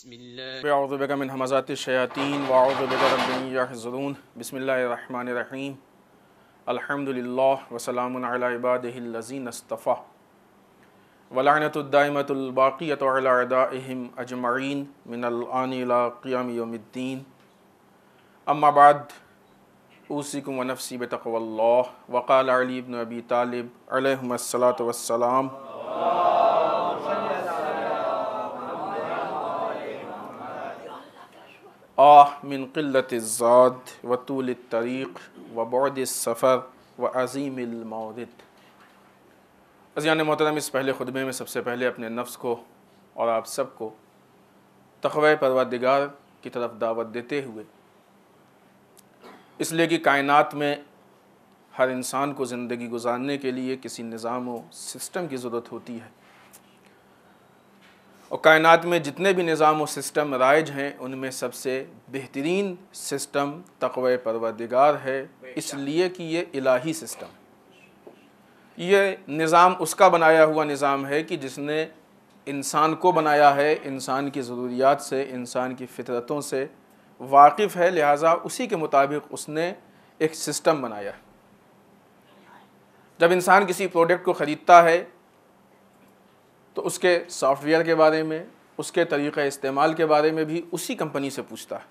बसमिल्लाम हमात शयातीन वाउज़बिन बसमीम अलहमदिल्ला वसलामबादीनस्तफ़ा वलानतुद्दामतबाक़ीतम अजमरीन मिनलाक़ियामद्दीन अम्माबाद ऊसिकुम वनफ़ी बतकल्ला वक़ाल अली अबी तालब अलैहिस्सलाम आह मिन क़िल्लत ज़ाद व तूल तरीक़ व बौद सफ़र व अज़ीम मौरद अजियान मोहतरम इस पहले खुतबे में सबसे पहले अपने नफ्स को और आप सबको तखव परवरदिगार की तरफ दावत देते हुए इसलिए कि कायनात में हर इंसान को ज़िंदगी गुजारने के लिए किसी निज़ाम व सिस्टम की ज़रूरत होती है और कायनात में जितने भी निज़ाम और सिस्टम राइज हैं उनमें सबसे बेहतरीन सिस्टम तकवे परवरदिगार है इसलिए कि ये इलाही सिस्टम ये निज़ाम उसका बनाया हुआ निज़ाम है कि जिसने इंसान को बनाया है इंसान की ज़रूरियात से इंसान की फितरतों से वाकिफ़ है लिहाजा उसी के मुताबिक उसने एक सिस्टम बनाया है जब इंसान किसी प्रोडक्ट को ख़रीदता है तो उसके सॉफ्टवेयर के बारे में उसके तरीक़े इस्तेमाल के बारे में भी उसी कंपनी से पूछता है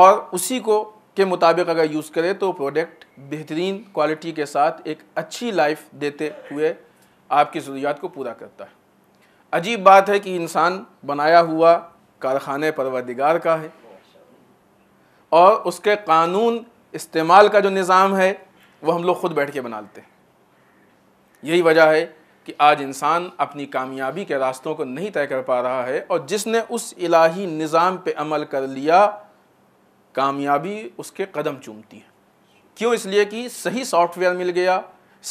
और उसी को के मुताबिक अगर यूज़ करे तो प्रोडक्ट बेहतरीन क्वालिटी के साथ एक अच्छी लाइफ देते हुए आपकी ज़रूरियात को पूरा करता है अजीब बात है कि इंसान बनाया हुआ कारखाने परवरदिगार का है और उसके कानून इस्तेमाल का जो निज़ाम है वो हम लोग ख़ुद बैठ के बनाते हैं यही वजह है कि आज इंसान अपनी कामयाबी के रास्तों को नहीं तय कर पा रहा है और जिसने उस इलाही निज़ाम पे अमल कर लिया कामयाबी उसके कदम चूमती है क्यों इसलिए कि सही सॉफ्टवेयर मिल गया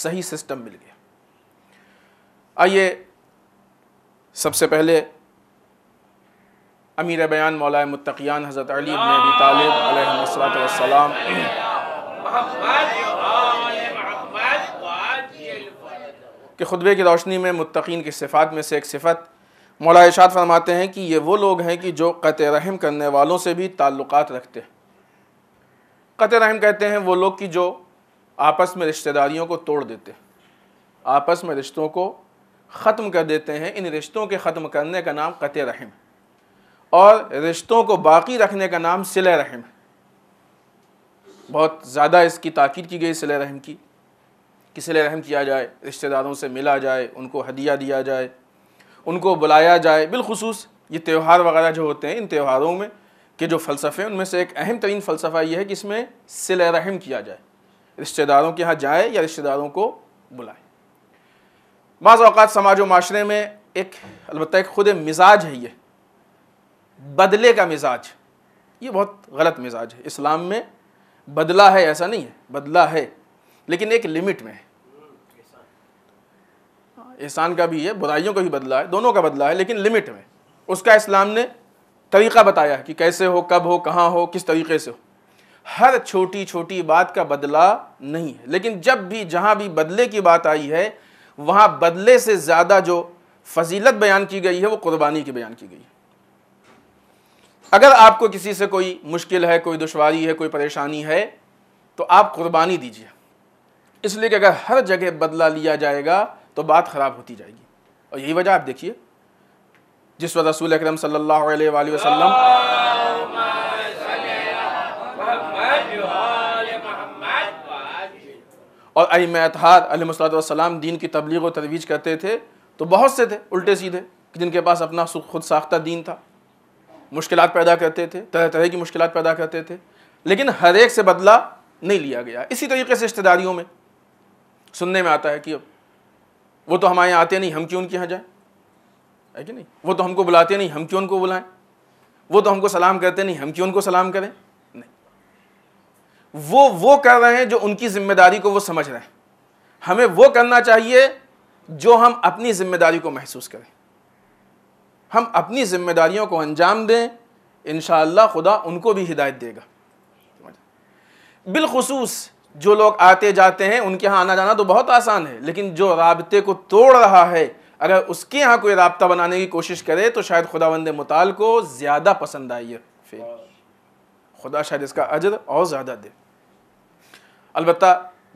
सही सिस्टम मिल गया आइए सबसे पहले अमीर बयान मौलाए मुतकियान हज़रत अली अबी तालब सलाम कि खुतबे की रोशनी में मतकीन की सिफ़ात में से एक सिफ़त मौलाशात फरमाते हैं कि ये वो लोग हैं कि जो क़त रहम करने वालों से भी ताल्लुक़ रखते हैं क़त रहम कहते हैं वो लोग कि जो आपस में रिश्तेदारियों को तोड़ देते हैं आपस में रिश्तों को ख़त्म कर देते हैं इन रिश्तों के ख़त्म करने का नाम क़त रहम और रिश्तों को बाकी रखने का नाम सिल रहम बहुत ज़्यादा इसकी ताक़ीद की गई सिल रहम की सिले रहम किया जाए रिश्तेदारों से मिला जाए उनको हदिया दिया जाए उनको बुलाया जाए बिलखसूस ये त्यौहार वगैरह जो होते हैं इन त्यौहारों में के जो फ़लसफ़े उनमें से एक अहम तरीन फ़लसफ़ा ये है कि इसमें सिल रहम किया जाए रिश्तेदारों के यहाँ जाए या रिश्तेदारों को बुलाए बाज़ अवत समाज माशरे में एक अलबत् एक ख़ुद मिजाज है ये बदले का मिजाज ये बहुत गलत मिजाज है इस्लाम में बदला है ऐसा नहीं है बदला है लेकिन एक लिमिट में है एहसान का भी है बुराइयों का भी बदला है दोनों का बदला है लेकिन लिमिट में उसका इस्लाम ने तरीका बताया कि कैसे हो कब हो कहाँ हो किस तरीके से हो हर छोटी छोटी बात का बदला नहीं है लेकिन जब भी जहाँ भी बदले की बात आई है वहाँ बदले से ज़्यादा जो फजीलत बयान की गई है वो कुर्बानी की बयान की गई है अगर आपको किसी से कोई मुश्किल है कोई दुशारी है कोई परेशानी है तो आप कुर्बानी दीजिए इसलिए कि अगर हर जगह बदला लिया जाएगा तो बात ख़राब होती जाएगी और यही वजह आप देखिए जिस वजह रसूल अक्रम सल्लल्लाहु और अम अतहार अलमसलाम दीन की तबलीग और तरवीज करते थे तो बहुत से थे उल्टे सीधे जिनके पास अपना खुद साख्ता दीन था मुश्किल पैदा करते थे तरह तरह की मुश्किल पैदा करते थे लेकिन हर एक से बदला नहीं लिया गया इसी तरीके से रिश्तेदारियों में सुनने में आता है कि वो तो हमारे यहाँ आते नहीं हम क्यों उनके यहाँ जाएँ है कि नहीं वो तो हमको बुलाते नहीं हम क्यों उनको बुलाएं वो तो हमको सलाम करते नहीं हम क्यों उनको सलाम करें नहीं वो वो कर रहे हैं जो उनकी जिम्मेदारी को वो समझ रहे हैं हमें वो करना चाहिए जो हम अपनी जिम्मेदारी को महसूस करें हम अपनी जिम्मेदारियों को अंजाम दें इन खुदा उनको भी हिदायत देगा बिलखसूस जो लोग आते जाते हैं उनके यहाँ आना जाना तो बहुत आसान है लेकिन जो रबते को तोड़ रहा है अगर उसके यहाँ कोई रबता बनाने की कोशिश करे तो शायद खुदा बंद मताल को ज़्यादा पसंद आई है फिर खुदा शायद इसका अजर और ज़्यादा दे अलबत्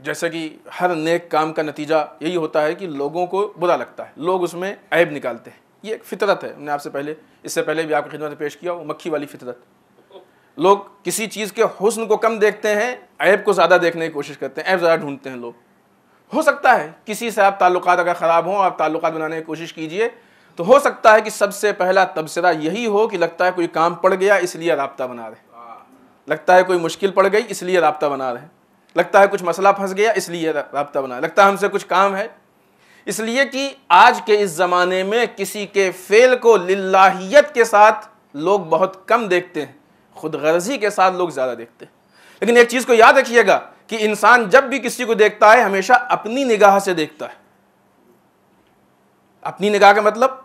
जैसे कि हर नेक काम का नतीजा यही होता है कि लोगों को बुरा लगता है लोग उसमें ऐब निकालते हैं ये एक फितरत है हमने आपसे पहले इससे पहले भी आपकी खिदमत पेश किया वो मक्खी वाली फितरत लोग किसी चीज़ के हुस्न को कम देखते हैं ऐब को ज़्यादा देखने की कोशिश करते हैं ऐब ज़्यादा ढूंढते हैं लोग हो सकता है किसी से आप ताल्लुक अगर ख़राब हों आप ताल्लुक बनाने की कोशिश कीजिए तो हो सकता है कि सबसे पहला तबसरा यही हो कि लगता है कोई काम पड़ गया इसलिए रबता बना रहे लगता है कोई मुश्किल पड़ गई इसलिए रबता बना रहे लगता है कुछ मसला फंस गया इसलिए रबता बना लगता है हमसे कुछ काम है इसलिए कि आज के इस ज़माने में किसी के फेल को लाहीत के साथ लोग बहुत कम देखते हैं खुद गर्जी के साथ लोग ज़्यादा देखते हैं लेकिन एक चीज़ को याद रखिएगा कि इंसान जब भी किसी को देखता है हमेशा अपनी निगाह से देखता है अपनी निगाह का मतलब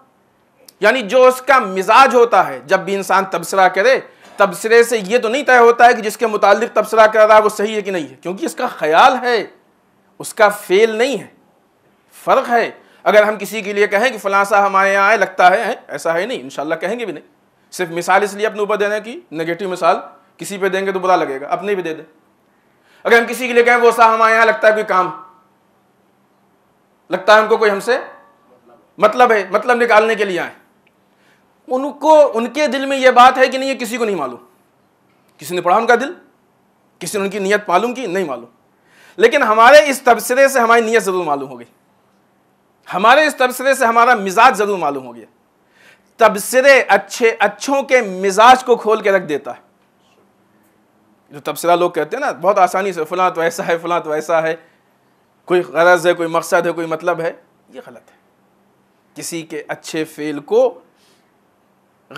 यानी जो उसका मिजाज होता है जब भी इंसान तबसरा करे तबसरे से यह तो नहीं तय होता है कि जिसके मुतालिक तबसरा कर रहा है वो सही है कि नहीं है क्योंकि इसका ख्याल है उसका फेल नहीं है फ़र्क है अगर हम किसी के लिए कहें कि फलासा हमारे यहाँ आए लगता है ऐसा है नहीं इंशाला कहेंगे भी नहीं सिर्फ मिसाल इसलिए अपने ऊपर देने की नेगेटिव मिसाल किसी पे देंगे तो बुरा लगेगा अपने भी दे दें अगर हम किसी के लिए कहें वो सा हमारे यहाँ लगता है कोई काम लगता है उनको कोई हमसे मतलब है मतलब निकालने के लिए आए उनको उनके दिल में यह बात है कि नहीं ये किसी को नहीं मालूम किसी ने पढ़ा उनका दिल किसी ने उनकी नीयत मालूम की नहीं मालूम लेकिन हमारे इस तबसरे से हमारी नीयत ज़रूर मालूम हो गई हमारे इस तबसरे से हमारा मिजाज ज़रूर मालूम हो गया तबसरे अच्छे अच्छों के मिजाज को खोल के रख देता है जो तबसरा लोग कहते हैं ना बहुत आसानी से फलां तो ऐसा है फलां तो ऐसा है कोई गरज है कोई मकसद है कोई मतलब है ये गलत है किसी के अच्छे फेल को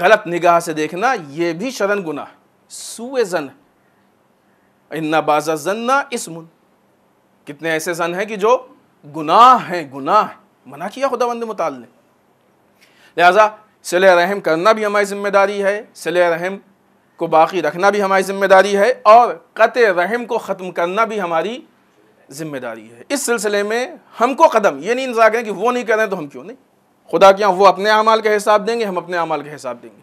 गलत निगाह से देखना ये भी शरण गुना है सूए जन इन्ना बाजा जन ना इसमुन कितने ऐसे जन हैं कि जो गुनाह हैं गुनाह है। मना किया खुदा बंद मुताल ने लिहाजा सिल रहम करना भी हमारी ज़िम्मेदारी है सिल रहम को बाकी रखना भी हमारी ज़िम्मेदारी है और कत रहम को ख़त्म करना भी हमारी ज़िम्मेदारी है इस सिलसिले में हमको कदम ये नहीं इंतज़ार करें कि वो नहीं करें तो हम क्यों नहीं खुदा के यहाँ वो अपने अमाल का हिसाब देंगे हम अपने अमाल का हिसाब देंगे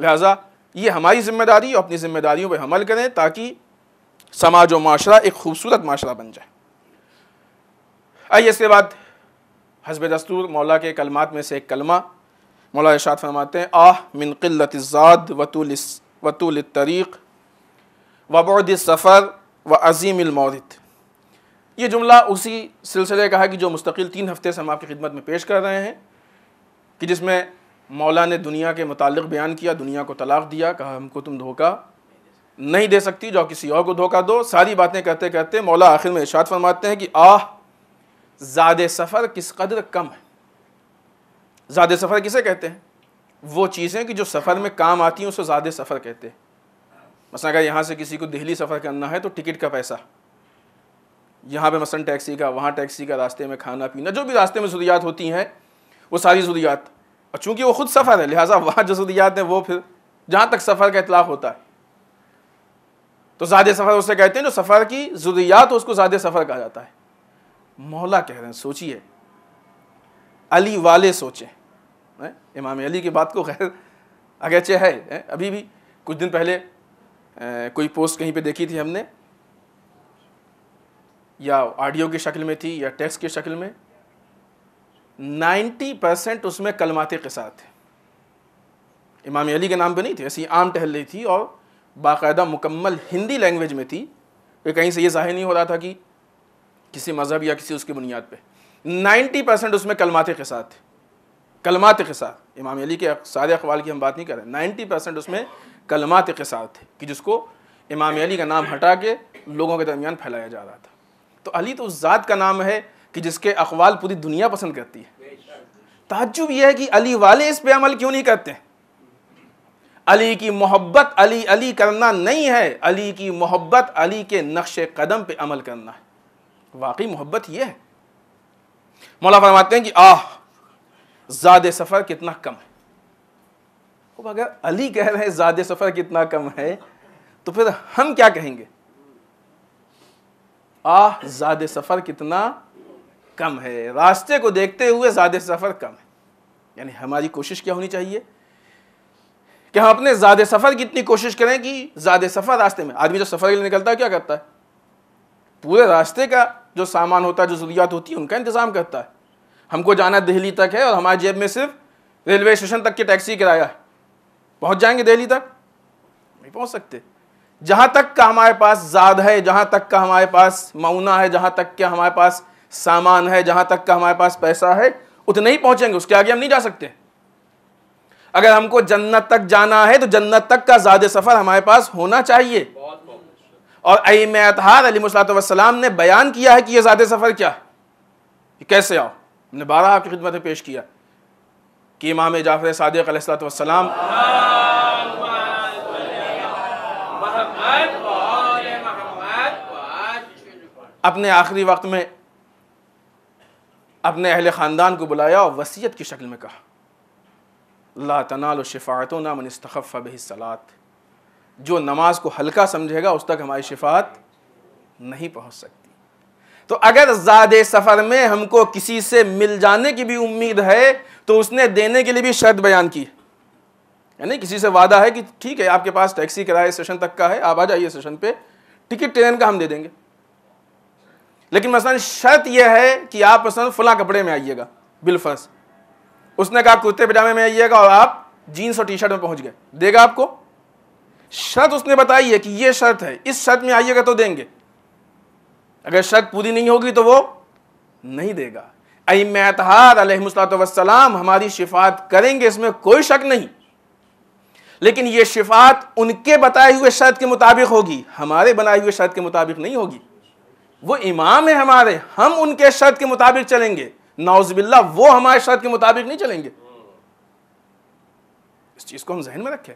लिहाजा ये हमारी ज़िम्मेदारी और अपनी ज़िम्मेदारियों पर हमल करें ताकि समाज व माशरा एक खूबसूरत माशरा बन जाए आइए इसके बाद हजब दस्तूर मौला के कलमात में से एक कलमा मौला इर्शाद फरमाते हैं आह मिन ज़ाद वतूल वतूल तरीक़ वबद सफ़र व अज़ीम मौरद ये जुमला उसी सिलसिले का है कि जो मुस्तकिल तीन हफ्ते से हम आपकी खिदमत में पेश कर रहे हैं कि जिसमें मौला ने दुनिया के मुतालिक बयान किया दुनिया को तलाक दिया कहा हमको तुम धोखा नहीं दे सकती जो किसी और को धोखा दो सारी बातें करते करते मौला आखिर में इशात फरमाते हैं कि आह ज़्यादा सफ़र किस कदर कम है ज़्यादा सफ़र किसे कहते हैं वो चीज़ें कि जो सफ़र में काम आती हैं उसको ज़्यादा सफ़र कहते हैं मसा अगर यहाँ से किसी को दिल्ली सफ़र करना है तो टिकट का पैसा यहाँ पर मसन टैक्सी का वहाँ टैक्सी का रास्ते में खाना पीना जो भी रास्ते में जरूरियात होती हैं वो सारी जरूरियात और चूँकि वो ख़ुद सफ़र है लिहाजा वहाँ जो जरूरियात हैं वो फिर जहाँ तक सफ़र का इतलाक़ होता है तो ज़्यादा सफ़र उसे कहते हैं जो सफ़र की जरूरियात उसको ज़्यादा सफ़र कहा जाता है मौला कह रहे हैं सोचिए अली वाले सोचें इमाम अली की बात को खैर अगैचे है अभी भी कुछ दिन पहले कोई पोस्ट कहीं पे देखी थी हमने या ऑडियो की शक्ल में थी या टेक्स्ट की शक्ल में 90 परसेंट उसमें कलमात के साथ थे इमाम अली के नाम पे नहीं थे ऐसी आम टहल रही थी और बाकायदा मुकम्मल हिंदी लैंग्वेज में थी कि कहीं से ये जाहिर नहीं हो रहा था कि किसी मज़हब या किसी उसकी बुनियाद पर नाइन्टी परसेंट उसमें कलमाते के साथ थे कलमात के साथ इमाम अली के सारे अखबाल की हम बात नहीं कर रहे नाइन्टी परसेंट उसमें कलमाते के साथ थे कि जिसको इमाम अली का नाम हटा के लोगों के दरमियान फैलाया जा रहा था तो अली तो उस ज़ात का नाम है कि जिसके अखबाल पूरी दुनिया पसंद करती है ताजुब यह है कि अली वाले इस पर अमल क्यों नहीं करते अली की मोहब्बत अली अली करना नहीं है अली की मोहब्बत अली के नक्श कदम पे अमल करना है वाकई मोहब्बत यह है मौला फरमाते हैं कि आह ज़्यादा सफ़र कितना कम है अब अगर अली कह रहे हैं ज़्यादा सफ़र कितना कम है तो फिर हम क्या कहेंगे आह ज़्यादा सफ़र कितना कम है रास्ते को देखते हुए ज़्यादा सफ़र कम है यानी हमारी कोशिश क्या होनी चाहिए कि हम अपने ज़्यादा सफ़र की इतनी कोशिश करें कि ज़्यादा सफ़र रास्ते में आदमी जब सफ़र के लिए निकलता है क्या करता है पूरे रास्ते का जो सामान होता है जो जरूरियात होती है उनका इंतज़ाम करता है हमको जाना दिल्ली तक है और हमारे जेब में सिर्फ रेलवे स्टेशन तक की टैक्सी किराया है पहुँच जाएंगे दिल्ली तक नहीं पहुँच सकते जहाँ तक का हमारे पास ज़ाद है जहाँ तक का हमारे पास मऊना है जहाँ तक का हमारे पास सामान है जहाँ तक का हमारे पास पैसा है उतने ही पहुँचेंगे उसके आगे हम नहीं जा सकते अगर हमको जन्नत तक जाना है तो जन्नत तक का ज़्यादा सफ़र हमारे पास होना चाहिए और अम अतहार अलीसलाम ने बयान किया है कि यह ज़्यादा सफ़र क्या है कैसे आओ हमने बारह आपकी खिदमत में पेश किया कि इमाम जाफर सदक अपने आखिरी वक्त में अपने अहल ख़ानदान को बुलाया और वसीयत की शक्ल में कहा ला तनाल शिफ़ात नाम सलात जो नमाज को हल्का समझेगा उस तक हमारी शिफात नहीं पहुंच सकती तो अगर ज्यादा सफ़र में हमको किसी से मिल जाने की भी उम्मीद है तो उसने देने के लिए भी शर्त बयान की यानी किसी से वादा है कि ठीक है आपके पास टैक्सी किराए सेशन तक का है आप आ जाइए सेशन पे टिकट ट्रेन का हम दे देंगे लेकिन मसलन शर्त यह है कि आप मसलन फुला कपड़े में आइएगा बिलफर्स उसने कहा कुर्ते पजामे में आइएगा और आप जीन्स और टी शर्ट में पहुंच गए देगा आपको शर्त उसने बताई है कि ये शर्त है इस शर्त में आइएगा तो देंगे अगर शर्त पूरी नहीं होगी तो वो नहीं देगा अमतहार अलहलाम हमारी शिफात करेंगे इसमें कोई शक नहीं लेकिन ये शिफात उनके बताए हुए शर्त के मुताबिक होगी हमारे बनाए हुए शर्त के मुताबिक नहीं होगी वो इमाम है हमारे हम उनके शर्त के मुताबिक चलेंगे नाउजबिल्ला वो हमारे शर्त के मुताबिक नहीं चलेंगे इस चीज़ को हम जहन में रखें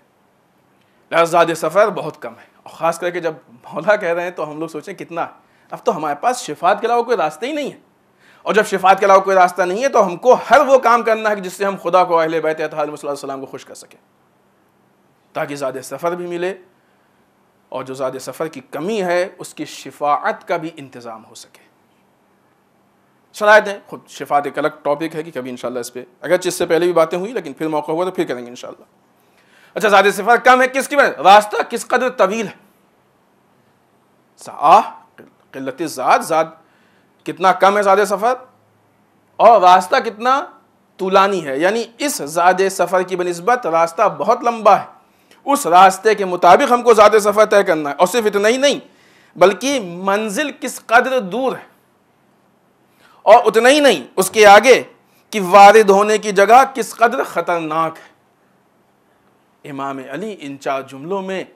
लहजाद सफ़र बहुत कम है और ख़ास करके जब मौला कह रहे हैं तो हम लोग सोचें कितना है अब तो हमारे पास शिफात के अलावा कोई रास्ता ही नहीं है और जब शिफात के अलावा कोई रास्ता नहीं है तो हमको हर वो काम करना है जिससे हम खुदा को अहिल बैत सलाम को खुश कर सकें ताकि ज़्यादा सफ़र भी मिले और जो ज़्यादा सफ़र की कमी है उसकी शिफात का भी इंतज़ाम हो सके शरात हैं खुद शिफात एक अलग टॉपिक है कि कभी इन इस पर चीज़ इससे पहले भी बातें हुई लेकिन फिर मौका हुआ तो फिर करेंगे इन अच्छा ज़्यादा सिफत कम है किसकी वजह रास्ता किस कदर तवील है किल्लत जाद जाद कितना कम है ज़्यादा सफ़र और रास्ता कितना तूलानी है यानी इस ज़्यादा सफ़र की बनस्बत रास्ता बहुत लंबा है उस रास्ते के मुताबिक हमको ज़्यादा सफ़र तय करना है और सिर्फ इतना ही नहीं बल्कि मंजिल किस कदर दूर है और उतना ही नहीं उसके आगे कि वारिद होने की जगह किस कदर ख़तरनाक है इमाम अली इन चार जुमलों में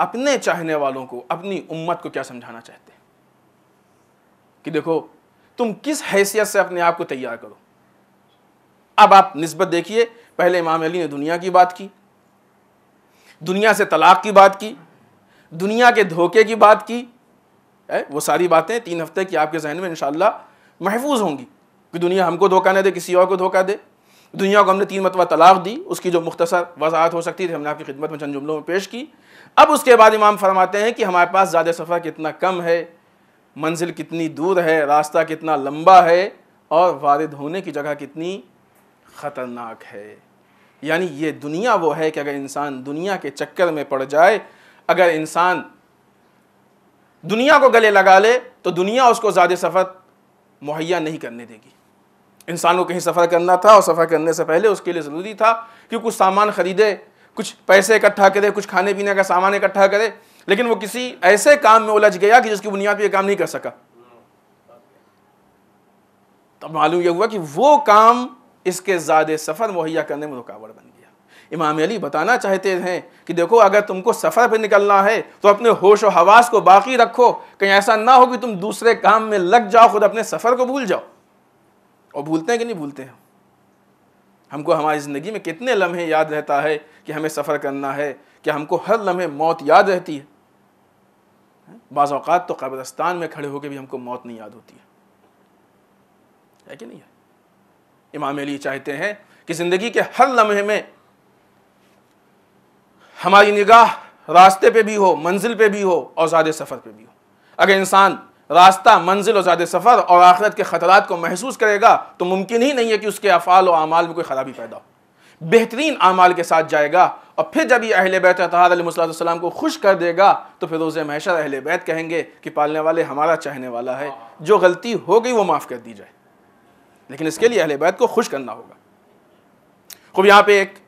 अपने चाहने वालों को अपनी उम्मत को क्या समझाना चाहते हैं कि देखो तुम किस हैसियत से अपने आप को तैयार करो अब आप नस्बत देखिए पहले इमाम अली ने दुनिया की बात की दुनिया से तलाक की बात की दुनिया के धोखे की बात की ए, वो सारी बातें तीन हफ्ते की आपके जहन में इंशाला महफूज होंगी कि दुनिया हमको धोखा न दे किसी और को धोखा दे दुनिया को हमने तीन मतबा तलाक दी उसकी जो मुख्तसर वजाहत हो सकती थी हमने आपकी खिदमत में चंद जुमलों में पेश की अब उसके बाद इमाम फरमाते हैं कि हमारे पास ज़्यादा सफ़र कितना कम है मंजिल कितनी दूर है रास्ता कितना लंबा है और वारद होने की जगह कितनी ख़तरनाक है यानी ये दुनिया वो है कि अगर इंसान दुनिया के चक्कर में पड़ जाए अगर इंसान दुनिया को गले लगा ले तो दुनिया उसको ज़्यादा सफ़र मुहैया नहीं करने देगी इंसान को कहीं सफ़र करना था और सफ़र करने से पहले उसके लिए ज़रूरी था कि कुछ सामान ख़रीदे कुछ पैसे इकट्ठा करे कुछ खाने पीने का सामान इकट्ठा करे लेकिन वो किसी ऐसे काम में उलझ गया कि जिसकी बुनियाद पर यह काम नहीं कर सका तब मालूम यह हुआ कि वो काम इसके ज़्यादा सफ़र मुहैया करने में रुकावट बन गया इमाम अली बताना चाहते हैं कि देखो अगर तुमको सफ़र पर निकलना है तो अपने होश व हवास को बाकी रखो कहीं ऐसा ना हो कि तुम दूसरे काम में लग जाओ खुद अपने सफ़र को भूल जाओ और भूलते हैं कि नहीं भूलते हैं हमको हमारी ज़िंदगी में कितने लम्हे याद रहता है कि हमें सफ़र करना है कि हमको हर लम्हे मौत याद रहती है बाज़ात तो कब्रस्तान में खड़े होकर भी हमको मौत नहीं याद होती है है कि नहीं है इमाम अली चाहते हैं कि ज़िंदगी के हर लम्हे में हमारी निगाह रास्ते पे भी हो मंजिल पे भी हो और ज़्यादा सफ़र पे भी हो अगर इंसान रास्ता मंजिल वजाद सफ़र और आखिरत के ख़तरा को महसूस करेगा तो मुमकिन ही नहीं है कि उसके अफ़ाल और अमाल में कोई ख़राबी पैदा हो बेहतरीन अमाल के साथ जाएगा और फिर जब यह अहल बैत तहारसम को खुश कर देगा तो फिर रोज़ महशर अहल बैत कहेंगे कि पालने वाले हमारा चाहने वाला है जो गलती हो गई वो माफ़ कर दी जाए लेकिन इसके लिए अहल बैत को खुश करना होगा खूब यहाँ पे एक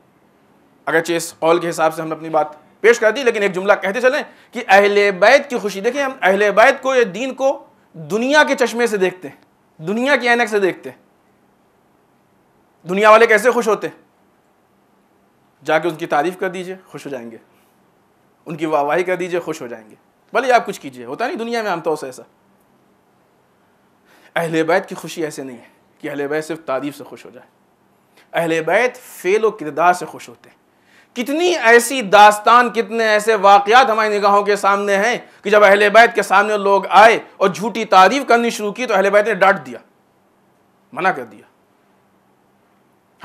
अगर चेस कौल के हिसाब से हमने अपनी बात पेश कर दी लेकिन एक जुमला कहते चलें कि अहले बैत की खुशी देखें हम अहल बैत को या दीन को दुनिया के चश्मे से देखते हैं दुनिया की एनक से देखते हैं दुनिया वाले कैसे खुश होते जाके उनकी तारीफ कर दीजिए खुश हो जाएंगे उनकी वाहवाही कर दीजिए खुश हो जाएंगे भले आप कुछ कीजिए होता नहीं दुनिया में आमतौर से ऐसा अहले बैत की खुशी ऐसे नहीं है कि अहल बैत सिर्फ तारीफ से खुश हो जाए अहले बैत फेल व किरदार से खुश होते हैं कितनी ऐसी दास्तान कितने ऐसे वाकयात हमारी निगाहों के सामने हैं कि जब अहले बैत के सामने लोग आए और झूठी तारीफ करनी शुरू की तो अहले बैत ने डांट दिया मना कर दिया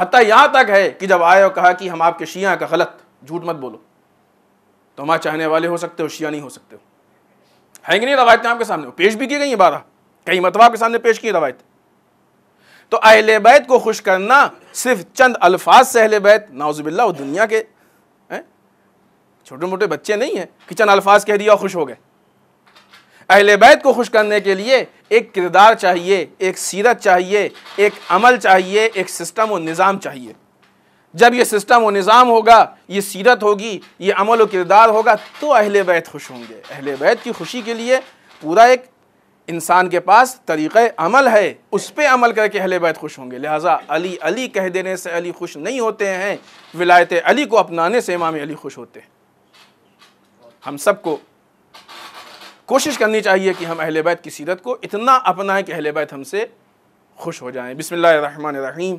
हत्या यहां तक है कि जब आए और कहा कि हम आपके शिया का गलत झूठ मत बोलो तो हमारे चाहने वाले हो सकते हो शिया नहीं हो सकते हो है कि नहीं रवायतें आपके सामने पेश भी की गई बारह कई मतबा आपके सामने पेश की रवायत तो अहले बैत को खुश करना सिर्फ चंद अल्फाज से अहले बैत नाउजबिल्ला दुनिया के छोटे मोटे बच्चे नहीं हैं कि चंद अल्फाज कह दिया खुश हो गए अहल बैत को खुश करने के लिए एक किरदार चाहिए एक सीरत चाहिए एक अमल चाहिए एक सिस्टम और निज़ाम चाहिए जब ये सिस्टम व निज़ाम होगा ये सीरत होगी ये अमल व किरदार होगा तो अहले बैत खुश होंगे अहल बैत की खुशी के लिए पूरा एक इंसान के पास तरीक़ अमल है उस पर अमल करके अहल बैत खुश होंगे लिहाजा अली अली कह देने से अली खुश नहीं होते हैं विलायत अली को अपनाने से इमाम अली खुश होते हैं हम सबको कोशिश करनी चाहिए कि हम अहले बैत की सीरत को इतना अपनाएं कि अहले बैत हमसे खुश हो जाएं बिसमीम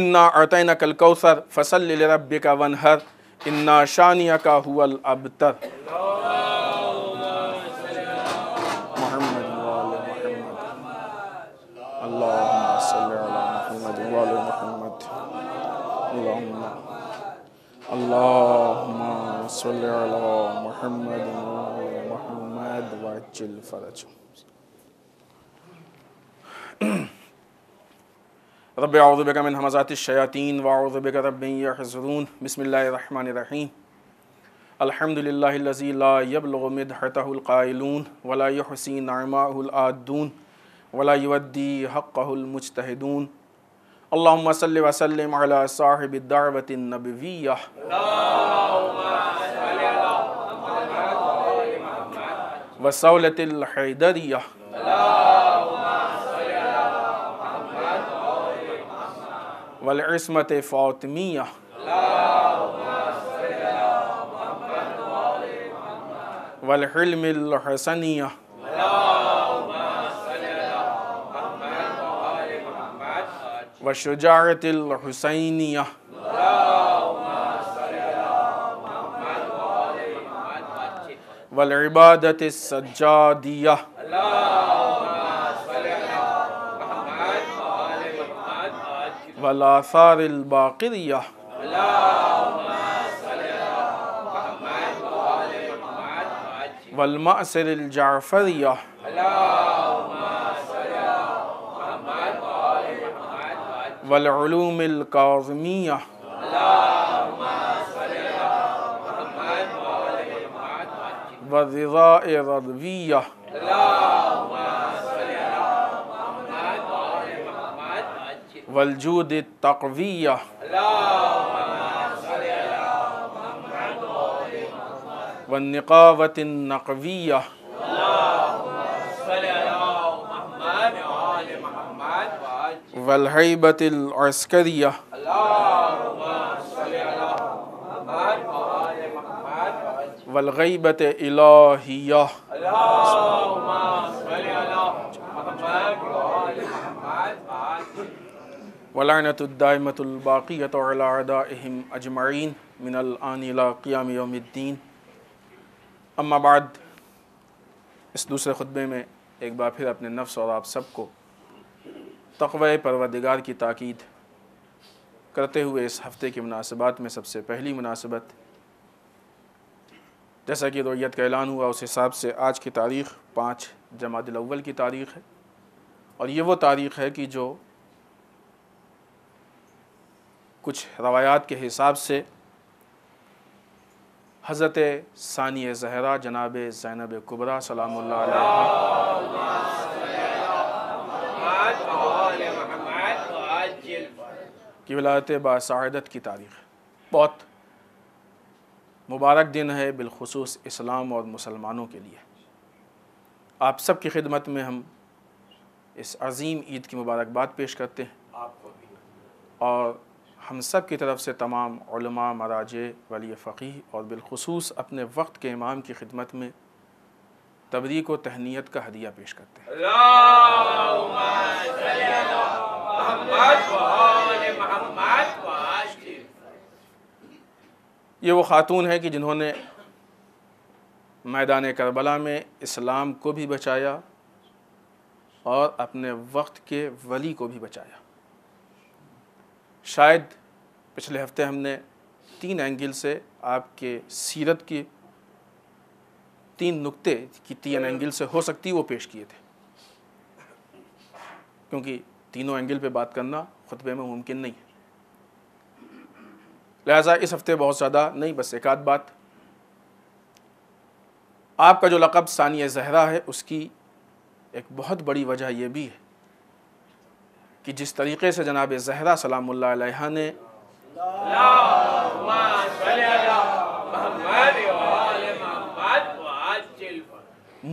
इन्ना अतना कल कौसर फसल रब का वन हर इन्ना शानिया का हुल अब तर Allah मोहम्मद मोहम्मद वाचिल फरज रब आउज़बिका मिन हमज़ात शयातीन वाउज़बिका रब यहज़रून बिस्मिल्लाहिर्रहमानिर्रहीम अल्हम्दुलिल्लाहिल्लज़ी ला यबलुगु मिदहतहुल काइलून वला युहसी नअमाहुल आदून वला युद्दी हक़्क़हुल मुजतहिदून अल्लाहुम्मा सल्लि व सल्लिम अला साहिबिद दावतिन नबविय्यह अल्लाहुम्मा وصولة الحيدرية اللهم صل على محمد وآل محمد والعصمة الفاطمية اللهم صل على محمد وآل محمد والحلم الحسنية اللهم صل على محمد وآل محمد والشجاعة الحسينية والعبادة السجادية اللهم صل على محمد وآل محمد والآثار الباقرية اللهم صل على محمد وآل محمد والمأسر الجعفرية اللهم صل على محمد وآل محمد والعلوم الكاظمية اللهم والرضاء رضوية محمد وآل محمد والجود التقوية محمد وآل محمد والنقابة النقوية محمد والهيبة العسكرية वलगैबत इलाहिया वलानतुद्दामतबाक़ीतम अजमैन मिनलानिलाक़ियामद्दीन अम्माबाद इस दूसरे खुतबे में एक बार फिर अपने नफ्स और आप सबको तकवे परवदगार की ताक़द करते हुए इस हफ़्ते की मुनासबात में सबसे पहली मुनासबत जैसा कि रोयत का ऐलान हुआ उस हिसाब से आज की तारीख़ पाँच जमादिलवल की तारीख़ है और ये वो तारीख़ है कि जो कुछ रवायात के हिसाब से हज़रत सानिया जहरा जनाब जैनब कुबरा सलाम की वलायत बासादत की तारीख़ बहुत मुबारक दिन है बिलखसूस इस्लाम और मुसलमानों के लिए आप सब की खिदमत में हम इस अजीम ईद की मुबारकबाद पेश करते हैं और हम सब की तरफ से तमाम मराज वली फ़कीह और बिलखसूस अपने वक्त के इमाम की खिदमत में तबरीक को तहनीत का हदिया पेश करते हैं ये वो ख़ातून है कि जिन्होंने मैदान करबला में इस्लाम को भी बचाया और अपने वक्त के वली को भी बचाया शायद पिछले हफ्ते हमने तीन एंगल से आपके सीरत की तीन नुक्ते की तीन एंगल से हो सकती वो पेश किए थे क्योंकि तीनों एंगल पे बात करना खुतबे में मुमकिन नहीं है लिहाजा इस हफ़्ते बहुत ज़्यादा नहीं बस एक आध बात आपका जो लक़ब सानिया जहरा है उसकी एक बहुत बड़ी वजह यह भी है कि जिस तरीके से जनाब जहरा सलाम ने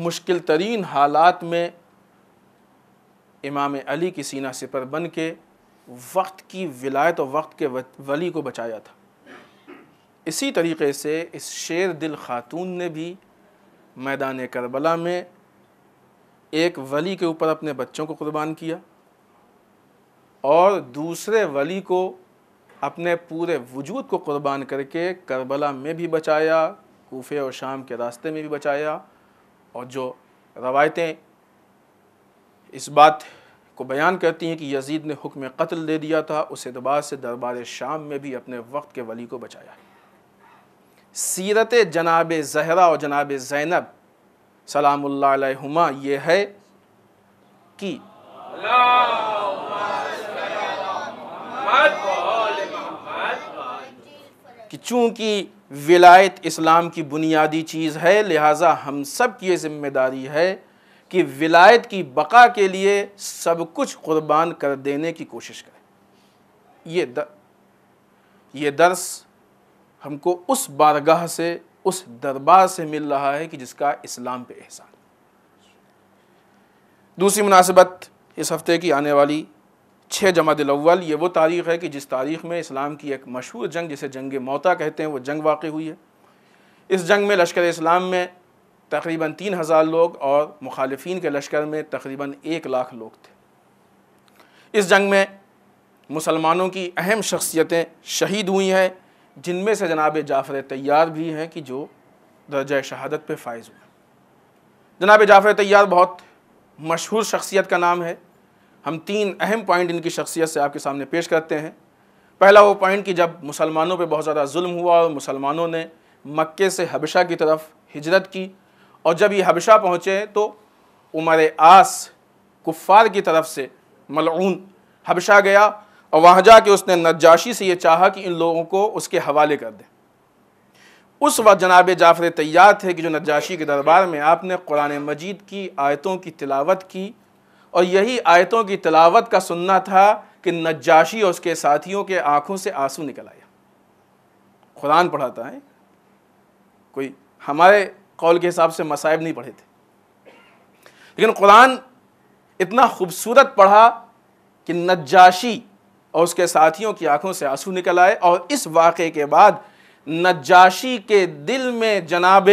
मुश्किल तरीन हालात में इमाम अली की सीना सिपर बन के वक्त की विलायत और वक्त के वली को बचाया था इसी तरीके से इस शेर दिल ख़ातून ने भी मैदान करबला में एक वली के ऊपर अपने बच्चों को कुर्बान किया और दूसरे वली को अपने पूरे वजूद को कुर्बान करके करबला में भी बचाया कोफे और शाम के रास्ते में भी बचाया और जो रवायतें इस बात को बयान करती हैं कि यजीद ने हुक्म कत्ल दे दिया था उस एतबार से दरबार शाम में भी अपने वक्त के वली को बचाया सीरत जनाब जहरा और जनाब ज़ैनब सलाम ये है कि कि चूँकि विलायत इस्लाम की बुनियादी चीज़ है लिहाजा हम सब की ये जिम्मेदारी है कि विलायत की बका के लिए सब कुछ कुर्बान कर देने की कोशिश करें ये दर, ये दर्स हमको उस बारगाह से उस दरबार से मिल रहा है कि जिसका इस्लाम पे एहसान दूसरी मुनासिबत इस हफ्ते की आने वाली छः जमात अव्वल ये वो तारीख़ है कि जिस तारीख़ में इस्लाम की एक मशहूर जंग जिसे जंग मौता कहते हैं वो जंग वाक़ हुई है इस जंग में लश्कर इस्लाम में तकरीबन तीन हज़ार लोग और मुखालफी के लश्कर में तकरीबन एक लाख लोग थे इस जंग में मुसलमानों की अहम शख्सियतें शहीद हुई हैं जिनमें से जनाब जाफ़र तैयार भी हैं कि जो दर्ज शहादत पे फायज़ हुए जनाब जाफ़र तैयार बहुत मशहूर शख्सियत का नाम है हम तीन अहम पॉइंट इनकी शख्सियत से आपके सामने पेश करते हैं पहला वो पॉइंट कि जब मुसलमानों पे बहुत ज़्यादा जुल्म हुआ और मुसलमानों ने मक्के से हबशा की तरफ हिजरत की और जब ये हबशा पहुँचे तो उमर आस कुफ़ार की तरफ से मलून हबशा गया और वहाँ जाके उसने नजाशी से ये चाहा कि इन लोगों को उसके हवाले कर दें उस वक्त जनाब जाफर तैयार थे कि जो नजाशी के दरबार में आपने कुरान मजीद की आयतों की तिलावत की और यही आयतों की तिलावत का सुनना था कि नजाशी और उसके साथियों के आंखों से आंसू निकल आया कुरान पढ़ाता है कोई हमारे कौल के हिसाब से मसाइब नहीं पढ़े थे लेकिन कुरान इतना खूबसूरत पढ़ा कि नजाशी और उसके साथियों की आंखों से आंसू निकल आए और इस वाक़े के बाद नजाशी के दिल में जनाब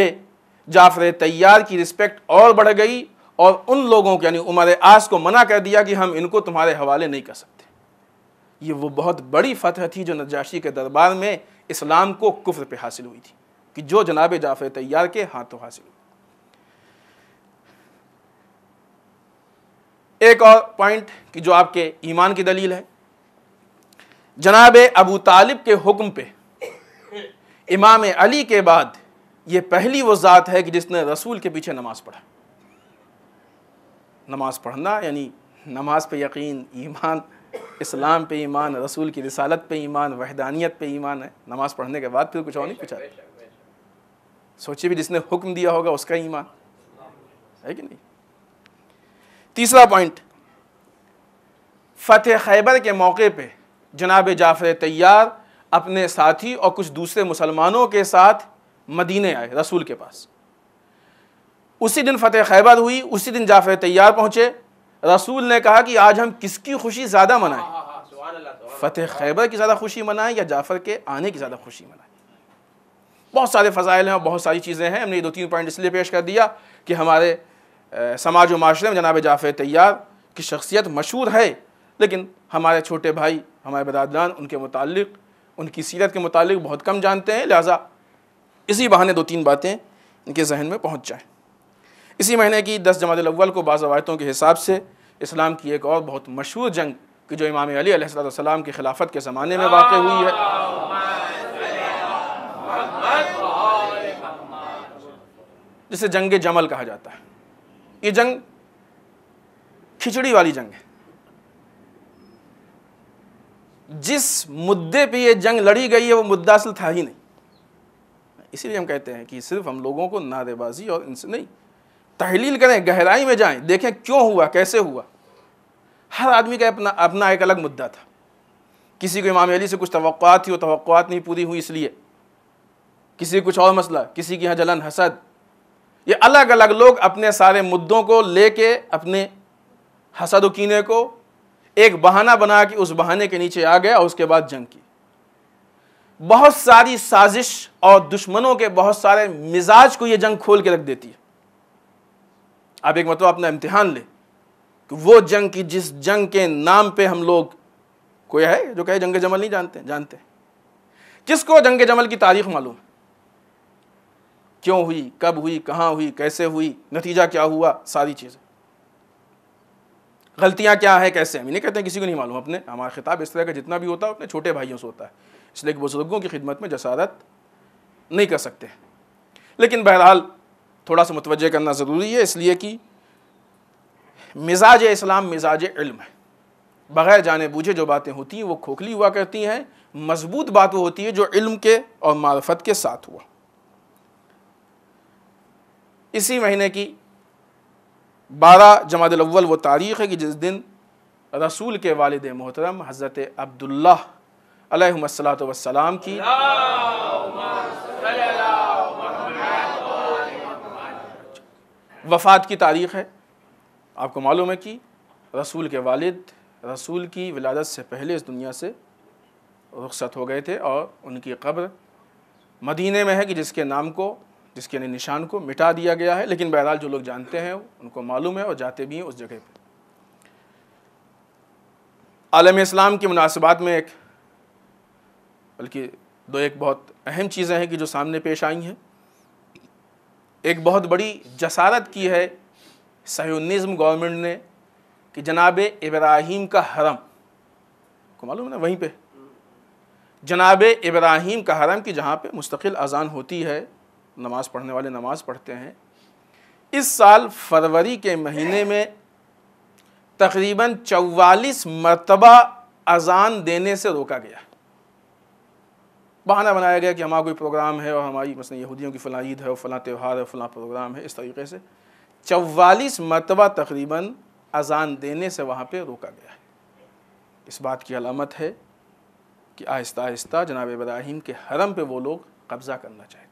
जाफर तैयार की रिस्पेक्ट और बढ़ गई और उन लोगों के यानी उमर आस को मना कर दिया कि हम इनको तुम्हारे हवाले नहीं कर सकते ये वो बहुत बड़ी फतह थी जो नजाशी के दरबार में इस्लाम को कुफ्र पे हासिल हुई थी कि जो जनाब जाफर तैयार के हाथों हासिल हुई एक और पॉइंट कि जो आपके ईमान की दलील है जनाब अबू तालिब के हुक्म पे इमाम अली के बाद ये पहली वो ज़ात है कि जिसने रसूल के पीछे नमाज पढ़ा नमाज पढ़ना यानी नमाज पे यकीन ईमान इस्लाम पे ईमान रसूल की रिसालत पे ईमान वहदानियत पे ईमान है नमाज पढ़ने के बाद फिर कुछ और नहीं पूछा सोचिए भी जिसने हुक्म दिया होगा उसका ईमान है कि नहीं तीसरा पॉइंट फतेह खैबर के मौके पर जनाब जाफ़र तैयार अपने साथी और कुछ दूसरे मुसलमानों के साथ मदीने आए रसूल के पास उसी दिन फ़तेह खैबर हुई उसी दिन जाफ़र तैयार पहुँचे रसूल ने कहा कि आज हम किसकी खुशी ज़्यादा मनाएं हाँ, हाँ, हाँ, फ़तेह खैबर की ज़्यादा खुशी मनाएं या जाफ़र के आने की ज़्यादा खुशी मनाएं बहुत सारे फ़जाइल हैं और बहुत सारी चीज़ें हैं हमने ये दो तीन पॉइंट इसलिए पेश कर दिया कि हमारे समाज व माशरे में जनाब जाफ़र तैयार की शख्सियत मशहूर है लेकिन हमारे छोटे भाई हमारे बरदरान उनके मुतालिक उनकी सीरत के मतलब बहुत कम जानते हैं लिहाजा इसी बहाने दो तीन बातें इनके जहन में पहुँच जाएँ इसी महीने की दस अव्वल को बाज़वायतों के हिसाब से इस्लाम की एक और बहुत मशहूर जंग कि जो इमाम अली सलाम की खिलाफत के ज़माने में वाक़ हुई है जिसे जंग जमल कहा जाता है ये जंग खिचड़ी वाली जंग है जिस मुद्दे पे ये जंग लड़ी गई है वो मुद्दा असल था ही नहीं इसीलिए हम कहते हैं कि सिर्फ हम लोगों को नारेबाजी और इनसे नहीं तहलील करें गहराई में जाएं देखें क्यों हुआ कैसे हुआ हर आदमी का अपना अपना एक अलग मुद्दा था किसी को इमाम अली से कुछ तो थी वो तो नहीं पूरी हुई इसलिए किसी कुछ और मसला किसी की यहाँ जलन हसद ये अलग अलग लोग अपने सारे मुद्दों को लेके अपने हसद कीने को एक बहाना बना कि उस बहाने के नीचे आ गया और उसके बाद जंग की बहुत सारी साजिश और दुश्मनों के बहुत सारे मिजाज को यह जंग खोल के रख देती है आप एक मतलब अपना इम्तिहान ले कि वो जंग की जिस जंग के नाम पे हम लोग कोई है जो कहे जंग जमल नहीं जानते जानते किसको जंग जमल की तारीख मालूम क्यों हुई कब हुई कहाँ हुई कैसे हुई नतीजा क्या हुआ सारी चीज़ें गलतियाँ क्या है कैसे हम इन्हें कहते हैं किसी को नहीं मालूम अपने हमारा खिताब इस तरह का जितना भी होता है अपने छोटे भाइयों से होता है इसलिए बुज़ुर्गों की खिदमत में जसारत नहीं कर सकते लेकिन बहरहाल थोड़ा सा मुतवजह करना ज़रूरी है इसलिए कि मिजाज इस्लाम मिजाज इल्म है बग़ैर जाने बूझे जो बातें होती हैं वो खोखली हुआ करती हैं मजबूत बात वो होती है जो इल्म के और मार्फत के साथ हुआ इसी महीने की बारह जमात अव्वल वो तारीख़ है कि जिस दिन रसूल के वालद मोहतरम हज़रत अब्दुल्लात वसलाम की वफ़ात की तारीख़ है आपको मालूम है कि रसूल के वालिद रसूल की विलादत से पहले इस दुनिया से रुखसत हो गए थे और उनकी कब्र मदीने में है कि जिसके नाम को जिसके यानी निशान को मिटा दिया गया है लेकिन बहरहाल जो लोग जानते हैं उनको मालूम है और जाते भी हैं उस जगह पर आलम इस्लाम की मुनासिबात में एक बल्कि दो एक बहुत अहम चीज़ें हैं कि जो सामने पेश आई हैं एक बहुत बड़ी जसारत की है सहयोनिज़म गवर्नमेंट ने कि जनाब इब्राहिम का हरम को मालूम है ना वहीं पे जनाब इब्राहिम का हरम कि जहाँ पे मुस्तकिल अजान होती है नमाज़ पढ़ने वाले नमाज़ पढ़ते हैं इस साल फरवरी के महीने में तकरीबन चौवालीस मरतबा अजान देने से रोका गया बहाना बनाया गया कि हमारा कोई प्रोग्राम है और हमारी मसलन यहूदियों की फ़लाँ ईद है और फ़लाँ त्यौहार है फ़लाँ प्रोग्राम है इस तरीके से चौवालीस मरतबा तकरीबन अजान देने से वहाँ पर रोका गया है इस बात की अलामत है कि आहिस्ता आहिस्ता जनाब इब्राहिम के हरम पे वो लोग कब्ज़ा करना चाहते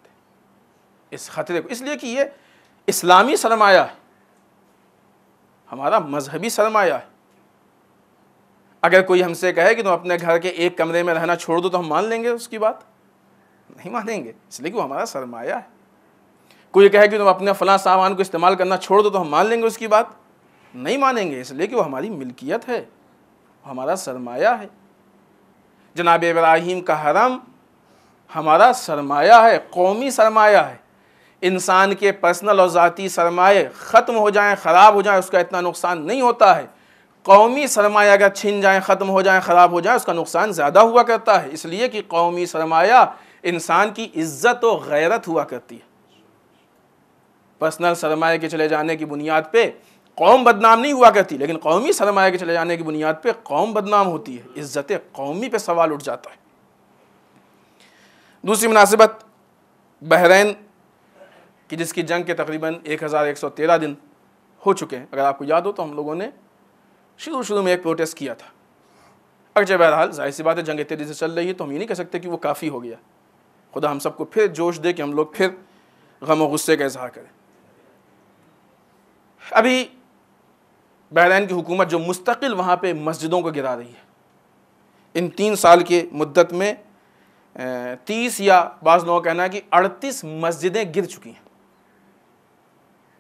इस ख़तरे को इसलिए कि ये इस्लामी सरमाया है हमारा मजहबी सरमाया है अगर कोई हमसे कहे कि तुम अपने घर के एक कमरे में रहना छोड़ दो तो हम मान लेंगे उसकी बात नहीं मानेंगे इसलिए कि वो हमारा सरमाया है कोई कहे कि तुम अपने फ़लाँ सामान को इस्तेमाल करना छोड़ दो तो हम मान लेंगे उसकी बात नहीं मानेंगे इसलिए कि वो हमारी मिल्कियत है हमारा सरमाया है जनाब इब्राहिम का हरम हमारा सरमाया है कौमी सरमाया है इंसान के पर्सनल और ज़ाती सरमाए ख़त्म हो जाएँ ख़राब हो जाएँ उसका इतना नुकसान नहीं होता है कौमी सरमाया अगर छिन जाए ख़त्म हो जाए ख़राब हो जाए उसका नुकसान ज़्यादा हुआ करता है इसलिए कि कौमी सरमाया इंसान की इज्जत और गैरत हुआ करती है पर्सनल सरमाए के चले जाने की बुनियाद पर कौम बदनाम नहीं हुआ करती लेकिन कौमी सरमाए के चले जाने की बुनियाद पर कौम बदनाम होती है इज्जत कौमी पर सवाल उठ जाता है दूसरी मुनासिबत बहरीन कि जिसकी जंग के तकरीबन 1113 दिन हो चुके हैं अगर आपको याद हो तो हम लोगों ने शुरू शुरू में एक प्रोटेस्ट किया था अगरचे बहरहाल जाहिर सी बात है जंग तेज़ी से चल रही है तो हम ये नहीं कह सकते कि वो काफ़ी हो गया खुदा हम सबको फिर जोश दे कि हम लोग फिर गम गुस्से का इजहार करें अभी बहरीन की हुकूमत जो मुस्तकिल वहाँ पर मस्जिदों को गिरा रही है इन तीन साल के मुद्दत में तीस या बाज़ लोगों का कहना है कि अड़तीस मस्जिदें गिर चुकी हैं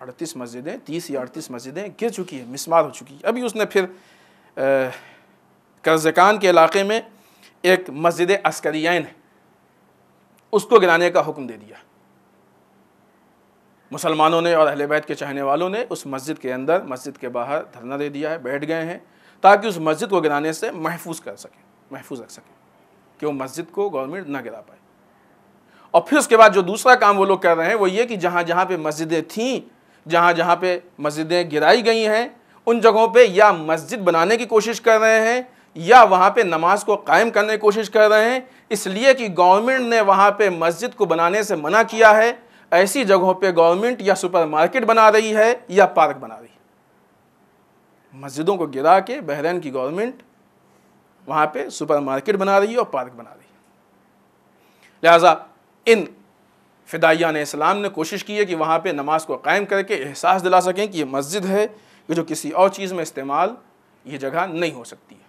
अड़तीस मस्जिदें तीस या अड़तीस मस्जिदें गिर चुकी हैं मिसमार हो चुकी है अभी उसने फिर कर्जकान के इलाके में एक मस्जिद अस्करियान है उसको गिराने का हुक्म दे दिया मुसलमानों ने और अहले बैत के चाहने वालों ने उस मस्जिद के अंदर मस्जिद के बाहर धरना दे दिया है बैठ गए हैं ताकि उस मस्जिद को गिराने से महफूज कर सकें महफूज रख सकें कि वो मस्जिद को गवर्नमेंट ना गिरा पाए और फिर उसके बाद जो दूसरा काम वो लोग कर रहे हैं वो ये कि जहाँ जहाँ पे मस्जिदें थीं जहाँ जहाँ पे मस्जिदें गिराई गई हैं उन जगहों पे या मस्जिद बनाने की कोशिश कर रहे हैं या वहाँ पे नमाज को कायम करने की कोशिश कर रहे हैं इसलिए कि गवर्नमेंट ने वहाँ पे मस्जिद को बनाने से मना किया है ऐसी जगहों पे गवर्नमेंट या सुपरमार्केट बना रही है या पार्क बना रही है मस्जिदों को गिरा के बहरीन की गवर्नमेंट वहाँ सुपर मार्केट बना रही है और पार्क बना रही है लिहाजा इन फ़िदायान इस्लाम ने कोशिश की है कि वहाँ पर नमाज को कायम करके एहसास दिला सकें कि ये मस्जिद है कि जो किसी और चीज़ में इस्तेमाल ये जगह नहीं हो सकती है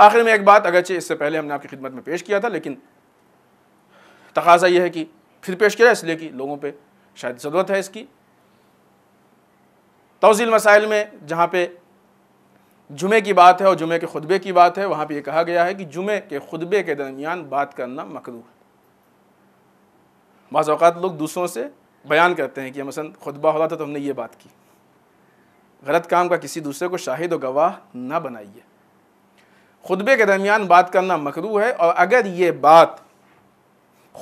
आखिर में एक बात अगरचे इससे पहले हमने आपकी खिदमत में पेश किया था लेकिन तकाजा यह है कि फिर पेश किया इसलिए कि लोगों पर शायद ज़रूरत है इसकी तोजील मसाइल में जहाँ पर जुमे की बात है और जुमे के खुतबे की बात है वहाँ पर यह कहा गया है कि जुमे के खुतबे के दरमियान बात करना मकरू है बात लोग दूसरों से बयान करते हैं कि मसलन खुतबा हो रहा था तो हमने ये बात की गलत काम का किसी दूसरे को शाहिद व गवाह ना बनाइए खुतबे के दरमियान बात करना मकरू है और अगर ये बात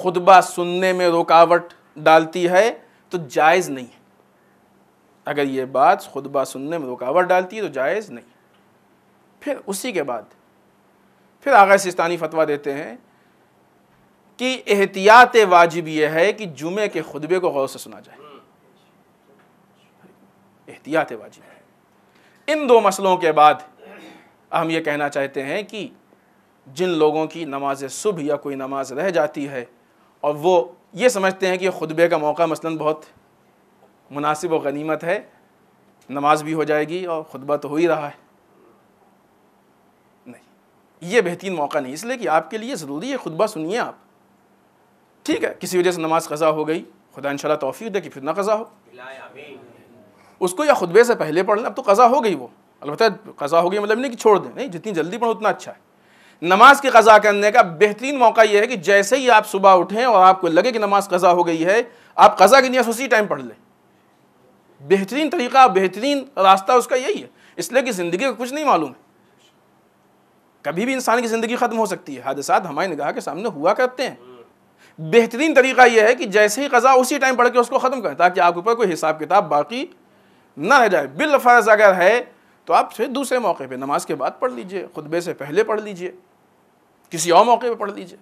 खुतबा सुनने में रुकावट डालती है तो जायज़ नहीं है अगर ये बात खुतबा सुनने में रुकावट डालती है तो जायज़ नहीं फिर उसी के बाद फिर आगा सिस्तानी फतवा देते हैं कि एहतियात वाजिब यह है कि जुमे के खुतबे को गौर से सुना जाए एहतियात वाजिब है इन दो मसलों के बाद हम ये कहना चाहते हैं कि जिन लोगों की नमाज सुबह या कोई नमाज रह जाती है और वो ये समझते हैं कि खुतबे का मौका मसलन बहुत मुनासिब और गनीमत है नमाज भी हो जाएगी और खुतबा तो हो ही रहा है नहीं ये बेहतरीन मौका नहीं इसलिए कि आपके लिए ज़रूरी है खुतबा सुनिए आप ठीक है किसी वजह से नमाज कज़ा हो गई खुदा इन तोफ़ी दे कि फिर ना कज़ा हो उसको या खुतबे से पहले पढ़ लें अब तो कज़ा हो गई वो अलबत्त कज़ा हो गई मतलब नहीं कि छोड़ दें नहीं जितनी जल्दी पढ़ो उतना अच्छा है नमाज की कज़ा करने का बेहतरीन मौका यह है कि जैसे ही आप सुबह उठें और आपको लगे कि नमाज कज़ा हो गई है आप कज़ा की नियत उसी टाइम पढ़ लें बेहतरीन तरीका बेहतरीन रास्ता उसका यही है इसलिए कि ज़िंदगी का कुछ नहीं मालूम है कभी भी इंसान की ज़िंदगी ख़त्म हो सकती है हादसा हमारी निगाह के सामने हुआ करते हैं बेहतरीन तरीका यह है कि जैसे ही कज़ा उसी टाइम पढ़ के उसको ख़त्म करें ताकि आपके ऊपर कोई हिसाब किताब बाकी ना रह जाए बिलफर्ज अगर है तो आप फिर दूसरे मौके पर नमाज के बाद पढ़ लीजिए खुतबे से पहले पढ़ लीजिए किसी और मौके पर पढ़ लीजिए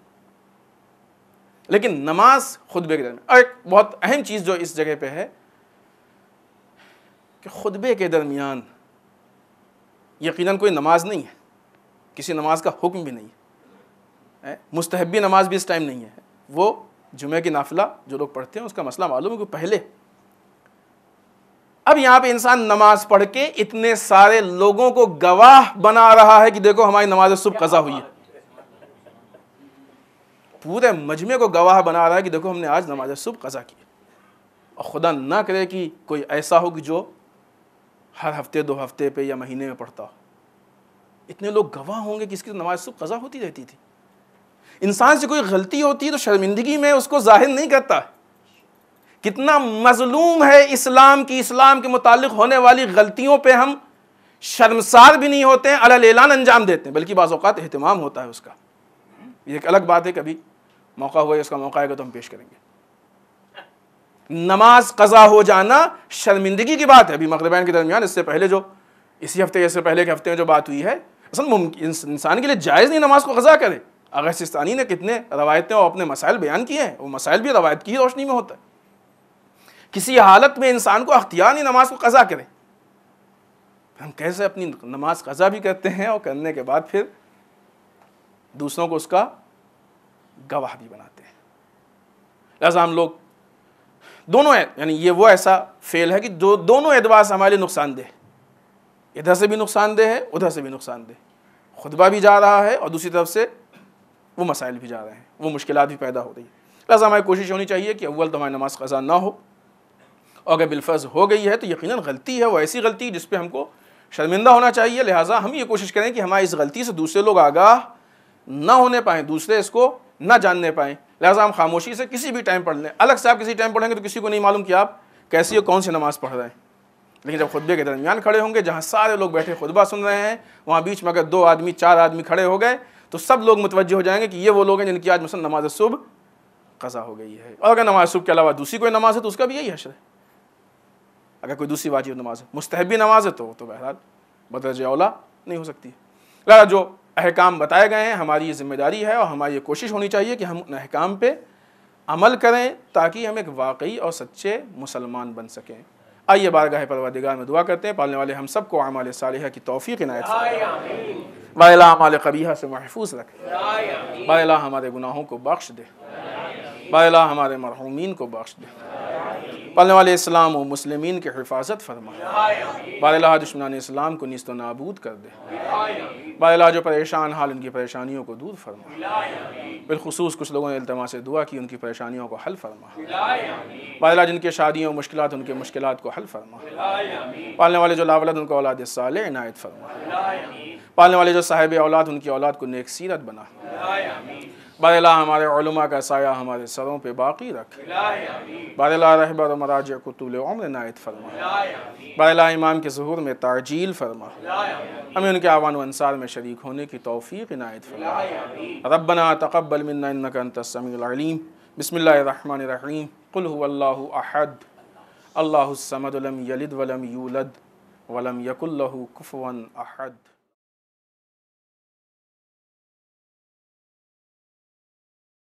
लेकिन नमाज खुतबे के दरमियान एक बहुत अहम चीज़ जो इस जगह पर है कि खुतबे के दरमियान यकीनन कोई नमाज नहीं है किसी नमाज का हुक्म भी नहीं है मुस्तहबी नमाज भी इस टाइम नहीं है वो जुमे की नाफिला जो लोग पढ़ते हैं उसका मसला मालूम है कि पहले अब यहाँ पे इंसान नमाज पढ़ के इतने सारे लोगों को गवाह बना रहा है कि देखो हमारी नमाज सुबह कज़ा हुई है पूरे मजमे को गवाह बना रहा है कि देखो हमने आज नमाज सुबह कज़ा की और खुदा ना करे कि कोई ऐसा हो कि जो हर हफ्ते दो हफ्ते पे या महीने में पढ़ता हो इतने लोग गवाह होंगे कि इसकी तो नमाज सुबह कज़ा होती रहती थी इंसान से कोई गलती होती है तो शर्मिंदगी में उसको जाहिर नहीं करता कितना मजलूम है इस्लाम की इस्लाम के मुतालिक होने वाली गलतियों पे हम शर्मसार भी नहीं होते हैं अलल अंजाम देते हैं बल्कि बाज़ात अहतमाम होता है उसका ये एक अलग बात है कभी मौका हुआ इसका मौका आएगा तो हम पेश करेंगे नमाज कज़ा हो जाना शर्मिंदगी की बात है अभी मगरबैन के दरमियान इससे पहले जो इसी हफ्ते इससे पहले के हफ्ते में जो बात हुई है असल इंसान के लिए जायज़ नहीं नमाज को कज़ा करे अगर सिस्तानी ने कितने रवायतें और अपने मसाइल बयान किए हैं वो मसाइल भी रवायत की ही रोशनी में होता है किसी हालत में इंसान को अख्तियार नहीं नमाज को कज़ा करे हम कैसे अपनी नमाज कज़ा भी करते हैं और करने के बाद फिर दूसरों को उसका गवाह भी बनाते हैं लिहाजा हम लोग दोनों यानी ये वो ऐसा फेल है कि जो दोनों एतबार से हमारे लिए नुकसानदेह इधर से भी नुकसानदेह है उधर से भी नुकसानदेह खुतबा भी जा रहा है और दूसरी तरफ से वो मसाइल भी जा रहे हैं वो मुश्किल भी पैदा हो रही है लिहाजा हमारी कोशिश होनी चाहिए कि अव्वल तो हमारी नमाज ख़ज़ा ना हो और अगर बिलफज हो गई है तो यकीन गलती है वो ऐसी गलती जिस पर हमको शर्मिंदा होना चाहिए लिहाजा हम ये कोशिश करें कि हमारी इस गलती से दूसरे लोग आगाह ना होने पाएँ दूसरे इसको ना जानने पाएँ लिहाजा हम खामोशी से किसी भी टाइम पढ़ लें अलग से आप किसी टाइम पढ़ेंगे तो किसी को नहीं मालूम कि आप कैसी और कौन सी नमाज़ पढ़ रहे हैं लेकिन जब खुतबे के दरमियान खड़े होंगे जहाँ सारे लोग बैठे खुतबा सुन रहे हैं वहाँ बीच में अगर दो आदमी चार आदमी खड़े हो गए तो सब लोग मुतवजह हो जाएंगे कि ये वो लोग हैं जिनकी आज मसल नमाज सुबह कज़ा हो गई है और अगर नमाज सुबह के अलावा दूसरी कोई नमाज है तो उसका भी यही हशर है अगर कोई दूसरी वाजिब नमाज है मुस्तबी नमाज है तो तो बहरहाल बदरज अवला नहीं हो सकती लिहाजा जो अहकाम बताए गए हैं हमारी ये जिम्मेदारी है और हमारी ये कोशिश होनी चाहिए कि हम उन अहकाम पर अमल करें ताकि हम एक वाकई और सच्चे मुसलमान बन सकें आइए बारगाह परवादिगार में दुआ करते हैं पालने वाले हम सबको आमाल साल की तोफ़ी नायत बाला हमारे कबीहा से महफूज रख बाला हमारे गुनाहों को बख्श दे बाला हमारे मरहूमिन को बख्श दे पलने वाले इस्लाम व मुसलमिन की हिफाजत फरमा बाला दुश्मन इस्लाम को नस्त नाबूद कर दे बाला जो परेशान हाल उनकी परेशानियों को दूर फरमा बिलखसूस कुछ लोगों ने अल्तमा से दुआ की उनकी परेशानियों को हल फरमा बाला जिनके शादियों मुश्किल उनके मुश्किल को हल फरमा पालने वाले जो लावलद उनको औलाद साल इनायत फरमा पालने वाले जो साहिब औलाद उनकी औलाद को नेक सीरत बना बरला हमारे उलमा का साया हमारे सरों पे बाकी रख बरला रहबर मराज कुतुल उम्र नायत फरमा बरला इमाम के जहूर में ताजील फरमा हमें उनके आवान अनसार में शरीक होने की तोफ़ी नायत फरमा रबना तकबल मिन्नाकसमीम बसमीम अल्लाह अल्लाहमदलम यलिद वलम यूलद वलम यकुल्लू कुफ़वन अहद